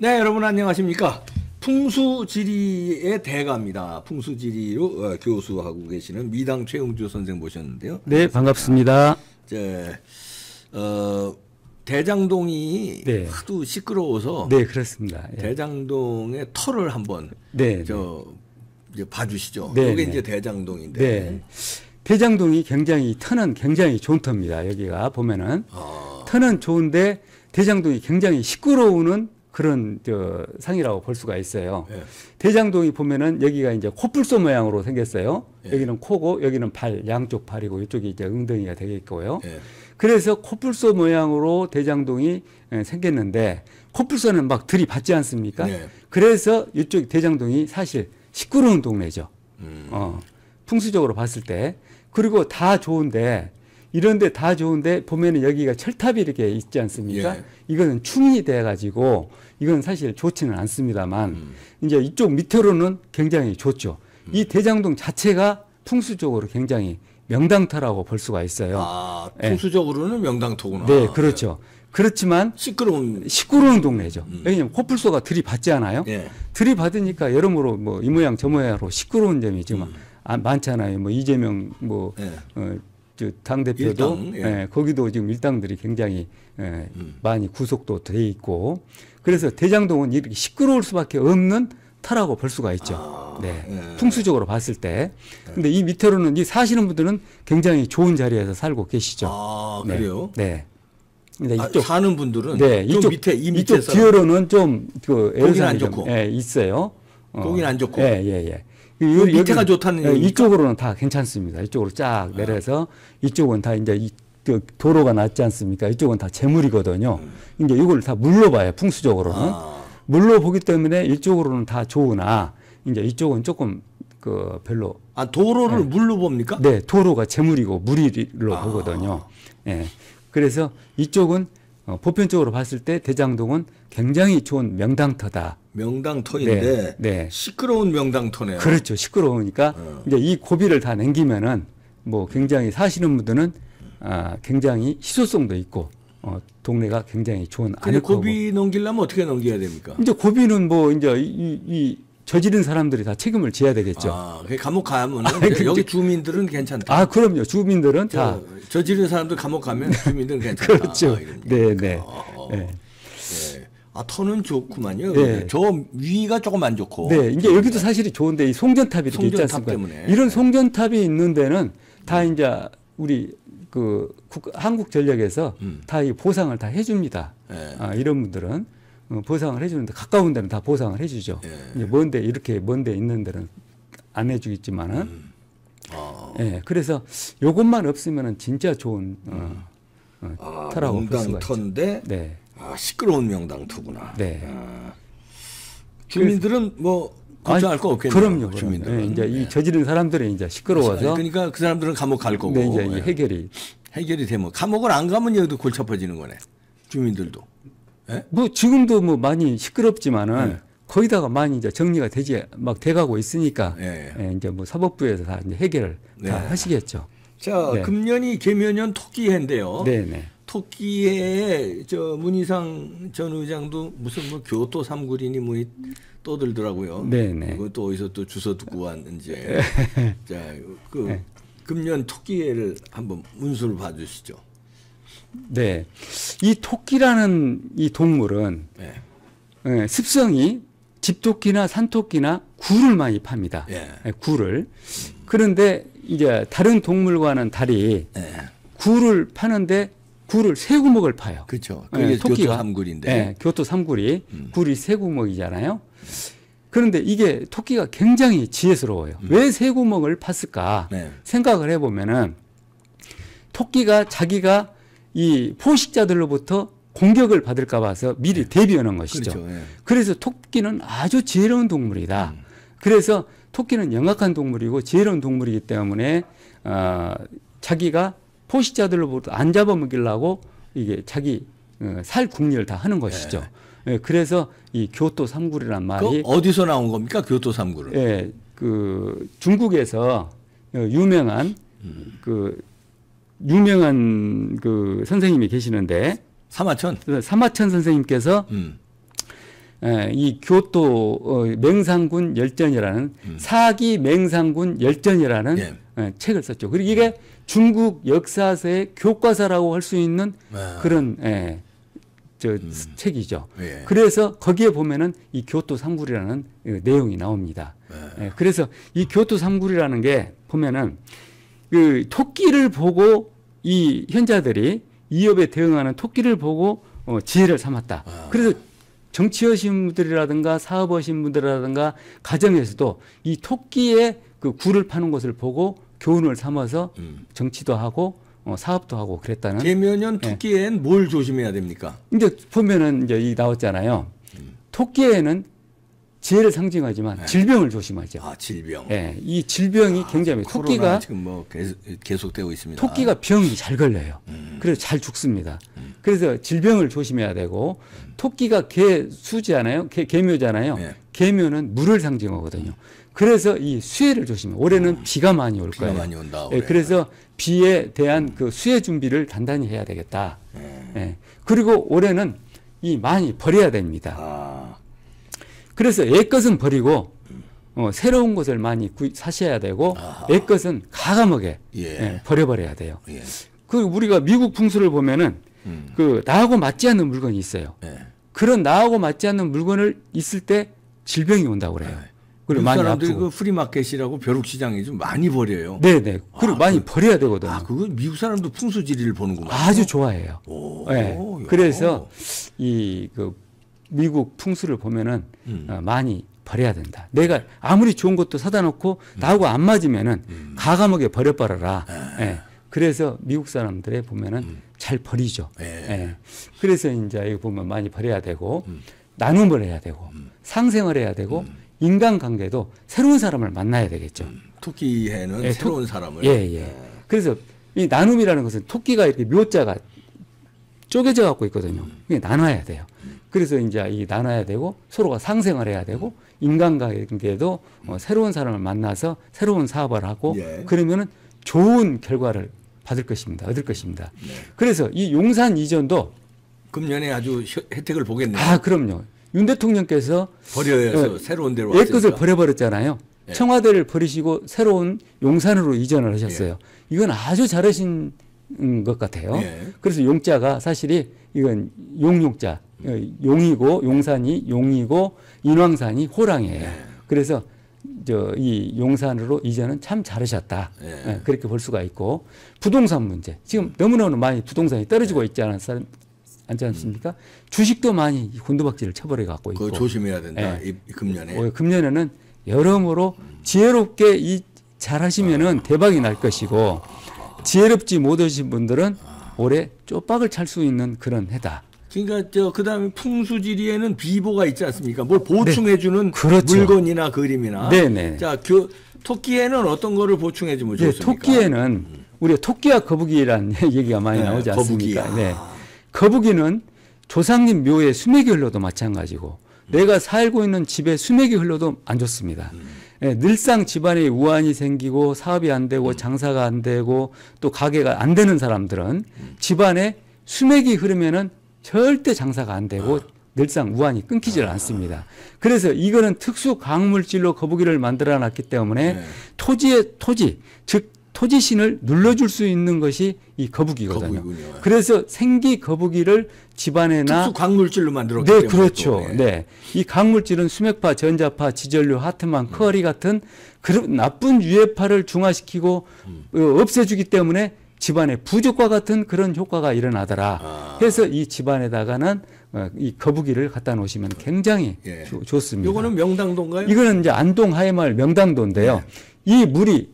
네, 여러분 안녕하십니까? 풍수지리의 대가입니다. 풍수지리로 어, 교수하고 계시는 미당 최용주 선생 모셨는데요. 네, 반갑습니다. 이제 어, 대장동이 네. 하도 시끄러워서 네, 그렇습니다. 예. 대장동의 털을 한번 네, 저 네. 이제 봐주시죠. 네, 이게 네. 이제 대장동인데. 네. 대장동이 굉장히 터는 굉장히 좋은 터입니다. 여기가 보면은 아. 터는 좋은데 대장동이 굉장히 시끄러우는 그런 저 상이라고 볼 수가 있어요. 예. 대장동이 보면은 여기가 이제 코뿔소 모양으로 생겼어요. 예. 여기는 코고 여기는 발 양쪽 발이고 이쪽이 이제 응덩이가 되겠고요. 예. 그래서 코뿔소 모양으로 대장동이 예, 생겼는데 코뿔소는 막 들이받지 않습니까? 예. 그래서 이쪽 대장동이 사실 시끄러운 동네죠. 음. 어, 풍수적으로 봤을 때 그리고 다 좋은데 이런데 다 좋은데 보면은 여기가 철탑이 이렇게 있지 않습니까? 예. 이거는 충이 돼가지고 이건 사실 좋지는 않습니다만 음. 이제 이쪽 밑으로는 굉장히 좋죠. 음. 이 대장동 자체가 풍수적으로 굉장히 명당타라고 볼 수가 있어요. 아, 예. 풍수적으로는 예. 명당토구나. 네, 그렇죠. 예. 그렇지만 시끄러운 시끄러운 동네죠. 음. 왜냐면 호뿔소가들이받지않아요 예. 들이받으니까 여러모로 뭐 이 모양 저 모양으로 시끄러운 점이 지금 음. 아, 많잖아요. 뭐 이재명 뭐 예. 어, 당 대표도 예. 예, 거기도 지금 일당들이 굉장히 예, 음. 많이 구속도 돼 있고 그래서 대장동은 이렇게 시끄러울 수밖에 없는 타라고 볼 수가 있죠. 아, 네. 예. 풍수적으로 봤을 때. 예. 근데 이 밑으로는 이 사시는 분들은 굉장히 좋은 자리에서 살고 계시죠. 아, 네. 그래요? 네. 네. 근 아, 이쪽 아, 사는 분들은 네, 이쪽 밑에 이 밑에 이쪽 기로는 좀그 애로사안 좋고 예, 있어요. 어. 거긴 안 좋고. 예, 예, 예. 요, 밑에가 좋다는 예, 이쪽으로는 다 괜찮습니다. 이쪽으로 쫙 아. 내려서 아. 이쪽은 다 이제 이, 그 도로가 낮지 않습니까? 이쪽은 다 재물이거든요. 음. 이제 이걸 다 물로 봐요. 풍수적으로는 아. 물로 보기 때문에 이쪽으로는 다 좋으나 이제 이쪽은 조금 그 별로 아 도로를 예. 물로 봅니까? 네, 도로가 재물이고 물이로 아. 보거든요. 예. 그래서 이쪽은 어, 보편적으로 봤을 때 대장동은 굉장히 좋은 명당터다. 명당터인데 네, 네. 시끄러운 명당터네요. 그렇죠. 시끄러우니까 어. 이제 이 고비를 다 넘기면은 뭐 굉장히 사시는 분들은 아, 굉장히 희소성도 있고 어, 동네가 굉장히 좋은 아닐 고비 넘기려면 어떻게 넘겨야 됩니까? 이제 고비는 뭐 이제 이, 이 저지른 사람들이 다 책임을 져야 되겠죠. 아, 감옥 가면 여기 주민들은 괜찮다. 아, 그럼요. 주민들은 다 저지른 사람들 감옥 가면 주민들은 괜찮다. 그렇죠. 아, 네, 네. 어, 어. 네. 예. 아, 터는 좋구만요. 네. 저 위가 조금 안 좋고. 네, 이제 예. 여기도 사실이 좋은데 이 송전탑이 이렇게 송전탑 있지 않습니까? 때문에. 이런 예. 송전탑이 있는 데는 다 음. 이제 우리 그 한국 전력에서 음. 다이 보상을 다 해줍니다. 네. 아, 이런 분들은. 어, 보상을 해주는데 가까운 데는 다 보상을 해주죠. 예. 먼데 이렇게 먼데 있는 데는 안 해주겠지만은 음. 아. 예, 그래서 요것만 없으면은 진짜 좋은 어, 음. 어, 아, 터라고 볼 수가 터인 네. 아, 시끄러운 명당터구나. 네. 아. 주민들은 뭐 걱정할 거 없겠네요. 그럼요. 주민들 네, 예, 이제 네. 이 예. 저지른 사람들이 이제 시끄러워서 그러니까 그 사람들은 감옥 갈 거고. 네, 이제 네. 해결이 해결이 되면 감옥을 안 가면 여기도 골치 아파지는 거네. 주민들도. 예? 뭐 지금도 뭐 많이 시끄럽지만은 예. 거의 다가 많이 이제 정리가 되지 막 돼가고 있으니까 예. 예, 예 이제 뭐 사법부에서 다 이제 해결을 네. 다 하시겠죠. 자, 네. 금년이 개면년 토끼해인데요. 네네. 토끼해에 저 문희상 전 의장도 무슨 뭐 교토 삼구린이 뭐 떠들더라고요. 네네. 이것도 네. 어디서 또 주워 듣고 왔는지. 자, 그 네. 금년 토끼해를 한번 문수를 봐주시죠. 네. 이 토끼라는 이 동물은 예. 예, 습성이 집토끼나 산토끼나 굴을 많이 팝니다. 예. 예 굴을. 그런데 이제 다른 동물과는 달리 예. 굴을 파는데 굴을 세 구멍을 파요. 그렇죠. 예, 그게 토끼가 교토 삼굴인데. 예, 교토 삼굴이 음. 굴이 세 구멍이잖아요. 그런데 이게 토끼가 굉장히 지혜스러워요. 음. 왜세 구멍을 팠을까? 네. 생각을 해보면은 토끼가 자기가 이 포식자들로부터 공격을 받을까 봐서 미리 네. 대비하는 것이죠. 그렇죠. 네. 그래서 토끼는 아주 지혜로운 동물이다. 음. 그래서 토끼는 영악한 동물이고 지혜로운 동물이기 때문에 어, 자기가 포식자들로부터 안 잡아먹이려고 이게 자기 어, 살 국리를 다 하는 것이죠. 네. 예, 그래서 이 교토 삼굴이란 그 말이 어디서 나온 겁니까? 교토 삼구를? 예, 그 중국에서 어, 유명한 음. 그 유명한 그 선생님이 계시는데 사마천 사마천 그 선생님께서 음. 에, 예, 이 교토 어, 맹상군 열전이라는 음. 사기 맹상군 열전이라는 예. 에, 예, 책을 썼죠. 그리고 이게 중국 역사서의 교과서라고 할 수 있는 아. 그런 에, 예, 저 음. 책이죠. 예. 그래서 거기에 보면은 이 교토 삼굴이라는 어, 내용이 나옵니다. 아. 예. 그래서 이 교토 삼굴이라는 게 보면은 그 토끼를 보고 이 현자들이 이업에 대응하는 토끼를 보고 어, 지혜를 삼았다. 아. 그래서 정치하신 분들이라든가 사업하신 분들이라든가 가정에서도 이 토끼의 그 굴을 파는 것을 보고 교훈을 삼아서 음. 정치도 하고 어, 사업도 하고 그랬다는. 대면연 예. 토끼엔 예. 뭘 조심해야 됩니까? 이제 보면은 이제 이 나왔잖아요. 음. 토끼에는 지혜를 상징하지만 네. 질병을 조심하죠. 아 질병. 예, 이 질병이 아, 굉장히 토끼가 지금 뭐 계속, 되고 있습니다. 토끼가 병이 잘 걸려요. 음. 그래서 잘 죽습니다. 음. 그래서 질병을 조심해야 되고 음. 토끼가 개 수잖아요. 지개 개묘잖아요. 네. 개묘는 물을 상징하거든요. 그래서 이 수해를 조심해. 올해는 음. 비가 많이 올 비가 거예요. 많이 온다. 예, 올해. 그래서 비에 대한 그 수해 준비를 단단히 해야 되겠다. 네. 예. 그리고 올해는 이 많이 버려야 됩니다. 아. 그래서 옛것은 버리고 어, 새로운 것을 많이 구, 사셔야 되고 아하. 옛것은 가감하게 예. 예, 버려버려야 돼요. 예. 그 우리가 미국 풍수를 보면은 음. 그 나하고 맞지 않는 물건이 있어요. 예. 그런 나하고 맞지 않는 물건을 있을 때 질병이 온다고 그래요. 예. 그리고 많이 사람들이 아프고. 그 프리마켓이라고 벼룩시장이 좀 많이 버려요. 네네. 그리고 아, 많이 그, 버려야 되거든 아, 그거 미국 사람도 풍수지리를 보는구나. 아주 좋아해요. 오, 네. 그래서 이그 미국 풍수를 보면은 음. 어, 많이 버려야 된다. 내가 네. 아무리 좋은 것도 사다 놓고 음. 나하고 안 맞으면은 음. 가감하게 버려버려라. 네. 예. 그래서 미국 사람들의 보면은 음. 잘 버리죠. 예. 예. 그래서 이제 이거 보면 많이 버려야 되고 음. 나눔을 해야 되고 음. 상생을 해야 되고 음. 인간관계도 새로운 사람을 만나야 되겠죠. 토끼에는 예, 새로운 토, 사람을. 예, 예. 아. 그래서 이 나눔이라는 것은 토끼가 이렇게 묘자가 쪼개져 갖고 있거든요. 이게 나눠야 돼요. 그래서 이제 이 나눠야 되고 서로가 상생을 해야 되고 인간관계도 어, 새로운 사람을 만나서 새로운 사업을 하고 예. 그러면은 좋은 결과를 받을 것입니다. 얻을 것입니다. 네. 그래서 이 용산 이전도 금년에 아주 혜택을 보겠네요. 아, 그럼요. 윤 대통령께서 버려야 어, 네. 새로운 데로 옛것을 버려버렸잖아요. 네. 청와대를 버리시고 새로운 용산으로 이전을 하셨어요. 네. 이건 아주 잘하신 것 같아요. 예. 그래서 용자가 사실이 이건 용용자 예, 용이고 용산이 용이고 인왕산이 호랑이에요. 네. 예. 그래서 저 이 용산으로 이제는참 잘하셨다. 네. 그렇게 볼 수가 있고 부동산 문제 지금 너무너무 많이 부동산이 떨어지고 있지 않았어요? 않지 습니까 음. 주식도 많이 곤두박질을 쳐버려 갖고 있고. 조심해야 된다. 예. 이, 금년에. 어, 금년에는 여러모로 음. 지혜롭게 이 잘하시면은 아. 대박이 날 것이고 지혜롭지 못하신 분들은 아. 올해 쪼박을 찰 수 있는 그런 해다. 그러니까 저 그다음에 풍수지리에는 비보가 있지 않습니까? 뭘 보충해주는 네. 그렇죠. 물건이나 그림이나. 네네. 네. 자, 교, 토끼에는 어떤 거를 보충해주면 네, 좋습니까? 토끼에는 우리가 토끼와 거북이라는 얘기가 많이 네, 나오지 않습니까? 거북이야. 아. 네. 거북이는 조상님 묘에 수맥이 흘러도 마찬가지고 음. 내가 살고 있는 집에 수맥이 흘러도 안 좋습니다. 음. 네, 늘상 집안에 우환이 생기고 사업이 안 되고 음. 장사가 안 되고 또 가게가 안 되는 사람들은 음. 집안에 수맥이 흐르면은 절대 장사가 안 되고 아. 늘상 우환이 끊기질 아. 않습니다. 그래서 이거는 특수 강물질로 거북이를 만들어 놨기 때문에 네. 토지의 토지, 즉 토지신을 눌러줄 수 있는 것이 이 거북이거든요. 거북이군요. 네. 그래서 생기 거북이를 집안에나 특수 강물질로 만들었기 네, 때문에 그렇죠. 네. 네. 이 강물질은 수맥파, 전자파, 지전류, 하트만, 음. 커리 음. 같은 그런 나쁜 유해파를 중화시키고 음. 어, 없애주기 때문에 집안의 부족과 같은 그런 효과가 일어나더라. 아. 해서 이 집안에다가는 어, 이 거북이를 갖다 놓으시면 굉장히 예. 조, 좋습니다. 이거는 명당도인가요? 이거는 이제 안동 하이마을 명당도인데요. 예. 이 물이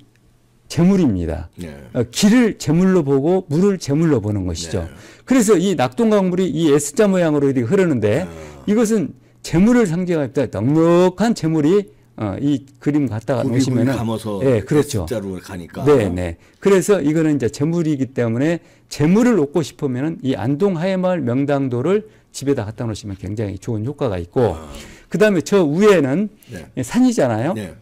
재물입니다. 네. 길을 재물로 보고 물을 재물로 보는 것이죠. 네. 그래서 이 낙동강물이 이 S자 모양으로 이렇게 흐르는데 네. 이것은 재물을 상징합니다. 넉넉한 재물이 어, 이 그림 갖다가 놓으시면 감아서 예, 그렇죠. 자로 가니까. 네, 네. 그래서 이거는 이제 재물이기 때문에 재물을 놓고 싶으면은 이 안동 하회마을 명당도를 집에다 갖다 놓으시면 굉장히 좋은 효과가 있고 아. 그다음에 저 위에는 네. 산이잖아요. 네.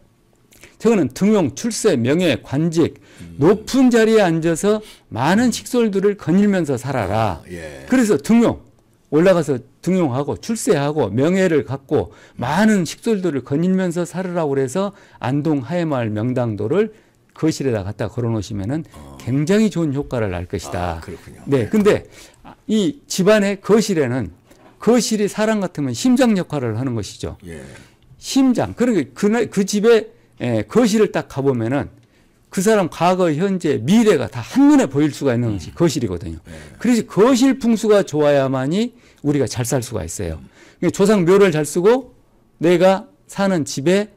저거는 등용, 출세, 명예, 관직 음. 높은 자리에 앉아서 많은 식솔들을 거닐면서 살아라. 아, 예. 그래서 등용 올라가서 등용하고 출세하고 명예를 갖고 많은 식솔들을 거닐면서 살으라고 해서 안동 하회마을 명당도를 거실에다 갖다 걸어놓으시면은 어. 굉장히 좋은 효과를 날 것이다. 아, 그렇군요. 네, 네, 근데 이 집안의 거실에는 거실이 사람 같으면 심장 역할을 하는 것이죠. 예. 심장. 그러니까 그, 그집 에, 예, 거실을 딱 가보면은 그 사람 과거, 현재, 미래가 다 한눈에 보일 수가 있는 것이 음. 거실이거든요. 네. 그래서 거실 풍수가 좋아야만이 우리가 잘 살 수가 있어요. 음. 그러니까 조상 묘를 잘 쓰고 내가 사는 집에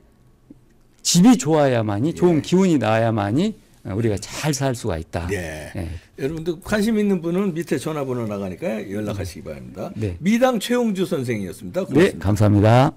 집이 좋아야만이 좋은 예. 기운이 나야만이 우리가 잘 살 수가 있다. 네. 네. 여러분들 관심 있는 분은 밑에 전화번호 나가니까 연락하시기 바랍니다. 네. 미당 최용주 선생이었습니다 네, 고맙습니다. 네, 감사합니다.